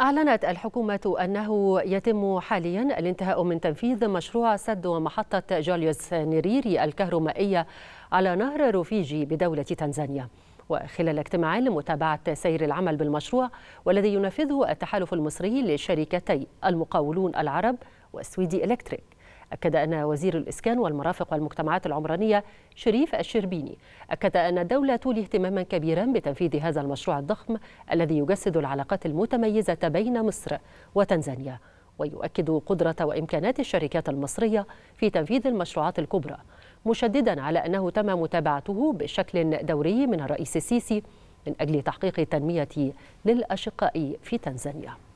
أعلنت الحكومة أنه يتم حاليا الانتهاء من تنفيذ مشروع سد ومحطة جوليوس نيريري الكهرومائية على نهر روفيجي بدولة تنزانيا وخلال اجتماع لمتابعة سير العمل بالمشروع والذي ينفذه التحالف المصري لشركتي المقاولون العرب والسويدي إلكتريك أكد أن وزير الإسكان والمرافق والمجتمعات العمرانية شريف الشربيني أكد أن الدولة تولي اهتماما كبيرا بتنفيذ هذا المشروع الضخم الذي يجسد العلاقات المتميزة بين مصر وتنزانيا ويؤكد قدرة وإمكانات الشركات المصرية في تنفيذ المشروعات الكبرى مشددا على أنه تم متابعته بشكل دوري من الرئيس السيسي من أجل تحقيق التنمية للأشقاء في تنزانيا